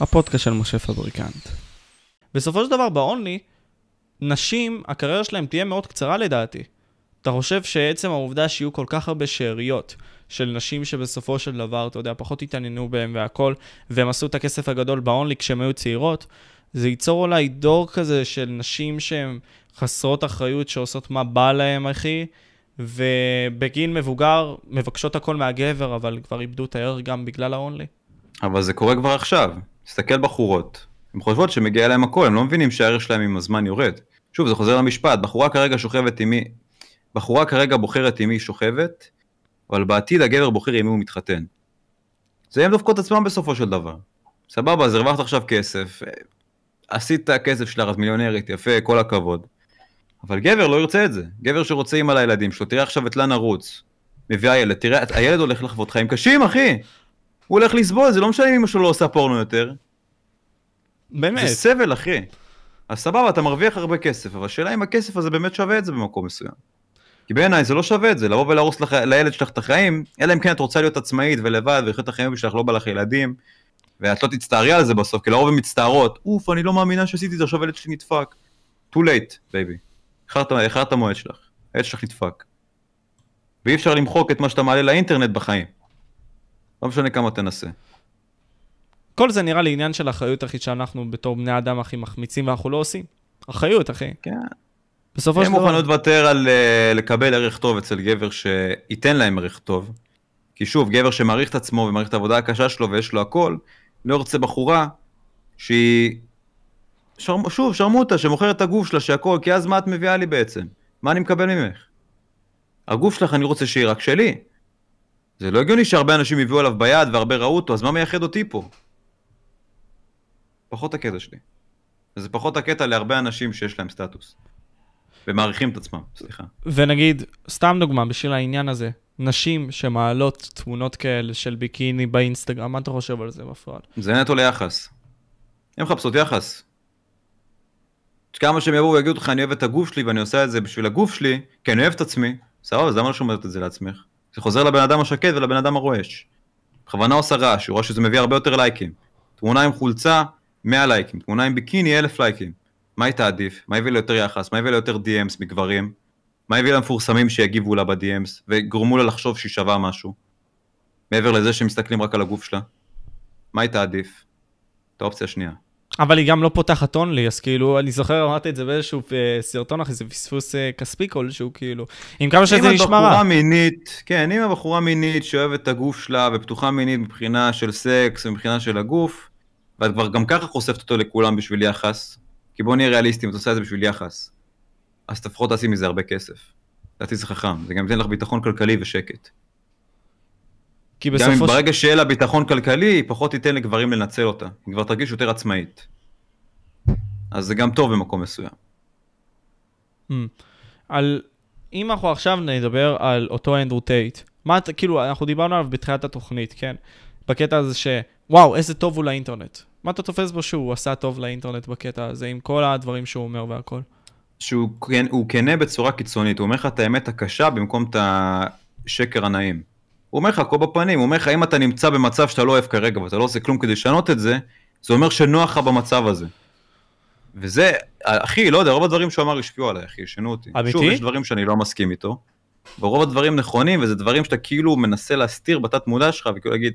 הפודקאסט של משה פבריקנט. בסופו של דבר באונלי, נשים, הקריירה שלהן תהיה מאוד קצרה לדעתי. אתה חושב שעצם העובדה שיהיו כל כך הרבה שאריות של נשים שבסופו של דבר, אתה יודע, פחות התעניינו בהן והכל, והן עשו את הכסף הגדול באונלי כשהן היו צעירות, זה ייצור אולי דור כזה של נשים שהן חסרות אחריות, שעושות מה בא להן, אחי, ובגיל מבוגר מבקשות הכל מהגבר, אבל כבר איבדו את הערך גם בגלל האונלי? אבל זה קורה כבר עכשיו. תסתכל בחורות, הן חושבות שמגיע להן הכל, הן לא מבינים שהערך שלהן עם הזמן יורד. שוב, זה חוזר למשפט, בחורה כרגע שוכבת עם מי, בחורה כרגע בוחרת עם מי שוכבת, אבל בעתיד הגבר בוחר עם מי הוא מתחתן. זה הן דופקות עצמן בסופו של דבר. סבבה, אז הרווחת עכשיו כסף, אה, עשית את הכסף שלך, את מיליונרית, יפה, כל הכבוד. אבל גבר לא ירצה את זה. גבר שרוצה אימא לילדים שלו, תראה עכשיו את לאן ערוץ, מביאה ילד, תראה, הילד הולך לחוות חיים קשים, אחי! הוא הולך לסבול, זה לא משנה אם אמא שלו לא עושה פורנו יותר. באמת. זה סבל, אחי. אז סבבה, אתה מרוויח הרבה כסף, אבל השאלה אם הכסף הזה באמת שווה את זה במקום מסוים. כי בעיניי זה לא שווה את זה, לבוא ולהרוס לח... לילד שלך את החיים, אלא אם כן את רוצה להיות עצמאית ולבד ולחיות את החיים שלך, לא בא לך ילדים, ואת לא תצטערי על זה בסוף, כי לרוב הן מצטערות, אוף, אני לא מאמינה שעשיתי את זה, עכשיו הילד שלי נדפק. too late, baby. איחרת המועד שלך, הילד שלך נדפק. ואי אפשר למחוק את מה שאתה מעלה לאינטרנט בחיים. לא משנה כמה תנסה. כל זה נראה לי עניין של אחריות, אחי, שאנחנו בתור בני אדם הכי מחמיצים ואנחנו לא עושים. אחריות, אחי. כן. בסופו של דבר... הם מוכנות לוותר על uh, לקבל ערך טוב אצל גבר שייתן להם ערך טוב. כי שוב, גבר שמעריך את עצמו ומעריך את העבודה הקשה שלו ויש לו הכל, לא ירצה בחורה שהיא... שר... שוב, שרמוטה, שמוכרת את הגוף שלה, שהכל, כי אז מה את מביאה לי בעצם? מה אני מקבל ממך? הגוף שלך, אני רוצה שהיא רק שלי. זה לא הגיוני שהרבה אנשים הביאו עליו ביד והרבה ראו אותו, אז מה מייחד אותי פה? פחות הקטע שלי. זה פחות הקטע להרבה אנשים שיש להם סטטוס. ומעריכים את עצמם, סליחה. ונגיד, סתם דוגמה בשביל העניין הזה, נשים שמעלות תמונות כאלה של ביקיני באינסטגרם, מה אתה חושב על זה בפועל? זה נטו ליחס. הן מחפשות יחס. כמה שהם יבואו ויגידו לך, אני אוהב את הגוף שלי ואני עושה את זה בשביל הגוף שלי, כי אני אוהב את עצמי, סבבה, אז למה לא שומעת את זה לעצמך? זה חוזר לבן אדם השקט ולבן אדם הרועש. בכוונה עושה רעש, הוא רואה שזה מביא הרבה יותר לייקים. תמונה עם חולצה, 100 לייקים, תמונה עם ביקיני, 1,000 לייקים. מה היא תעדיף? מה הביא ליותר יחס? מה הביא ליותר DMs מגברים? מה הביא למפורסמים שיגיבו לה ב-DMs וגרמו לה לחשוב שהיא שווה משהו? מעבר לזה שמסתכלים רק על הגוף שלה? מה היא תעדיף? את האופציה השנייה. אבל היא גם לא פותחת אונלי, אז כאילו, אני זוכר, אמרתי את זה באיזשהו אה, סרטון אחי, זה פספוס אה, כספי כלשהו, כאילו, עם כמה שזה נשמע רע. אם הבחורה מינית, כן, אם הבחורה מינית שאוהבת את הגוף שלה ופתוחה מינית מבחינה של סקס, ומבחינה של הגוף, ואת כבר גם ככה חושפת אותו לכולם בשביל יחס, כי בוא נהיה ריאליסטים, את עושה את זה בשביל יחס, אז לפחות תעשי מזה הרבה כסף. לדעתי זה חכם, זה גם ייתן לך ביטחון כלכלי ושקט. כי בסופו של... גם ברגע שיהיה לה ביטחון כלכלי, היא פחות תיתן לגברים לנצל אותה. היא כבר תרגיש יותר עצמאית. אז זה גם טוב במקום מסוים. Mm. על... אם אנחנו עכשיו נדבר על אותו אנדרו טייט, מה אתה, כאילו, אנחנו דיברנו עליו בתחילת התוכנית, כן? בקטע הזה ש... וואו, איזה טוב הוא לאינטרנט. מה אתה תופס בו שהוא עשה טוב לאינטרנט בקטע הזה, עם כל הדברים שהוא אומר והכל? שהוא כן, כנה בצורה קיצונית, הוא אומר לך את האמת הקשה במקום את השקר הנעים. הוא אומר לך הכל בפנים, הוא אומר לך אם אתה נמצא במצב שאתה לא אוהב כרגע ואתה לא עושה כלום כדי לשנות את זה, זה אומר שנוח לך במצב הזה. וזה, אחי, לא יודע, רוב הדברים שהוא אמר השפיעו עליי, אחי, שינו אותי. אמיתי? שוב, יש דברים שאני לא מסכים איתו, ורוב הדברים נכונים, וזה דברים שאתה כאילו מנסה להסתיר בתת מודע שלך, וכאילו להגיד,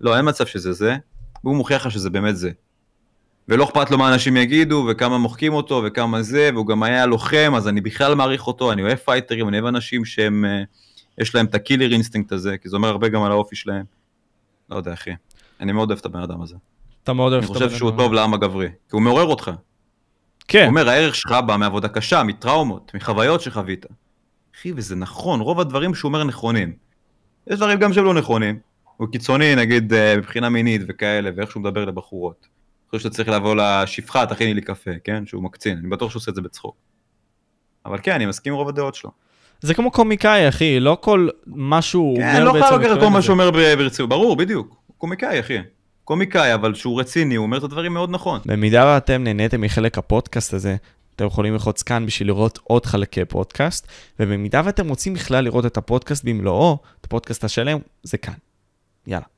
לא, אין מצב שזה זה, והוא מוכיח לך שזה באמת זה. ולא אכפת לו מה אנשים יגידו, וכמה מוחקים אותו, וכמה זה, והוא גם היה לוחם, אז אני בכלל מעריך אותו, אני אוהב פייטרים, אני אוהב אנשים שהם... Uh, יש להם את הקילר אינסטינקט הזה, כי זה אומר הרבה גם על האופי שלהם. לא יודע, אחי. אני מאוד אוהב את הבן אדם הזה. אתה מאוד אוהב את הבן אדם. הזה. אני חושב שהוא טוב לעם הגברי, כי הוא מעורר אותך. כן. הוא אומר, הערך שלך בא מעבודה קשה, מטראומות, מחוויות שחווית. אחי, וזה נכון, רוב הדברים שהוא אומר נכונים. יש דברים גם שהם לא נכונים. הוא קיצוני, נגיד, אה, מבחינה מינית וכאלה, ואיך שהוא מדבר לבחורות. אני חושב שאתה צריך לבוא לשפחה, תכיני לי קפה, כן? שהוא מקצין, אני בטוח שהוא עושה את זה בצחוק. אבל כן, אני מסכים עם רוב הדעות שלו. זה כמו קומיקאי, אחי, לא כל כן, לא מה שהוא אומר בעצם... כן, לא חייב לקחת כל מה שהוא אומר ברצינות, ברור, בדיוק. קומיקאי, אחי. קומיקאי, אבל שהוא רציני, הוא אומר את הדברים מאוד נכון. במידה ואתם נהניתם מחלק הפודקאסט הזה, אתם יכולים ללחוץ כאן בשביל לראות עוד חלקי פודקאסט, ובמידה ואתם רוצים בכלל לראות את הפודקאסט במלואו, את הפודקאסט השלם, זה כאן. יאללה.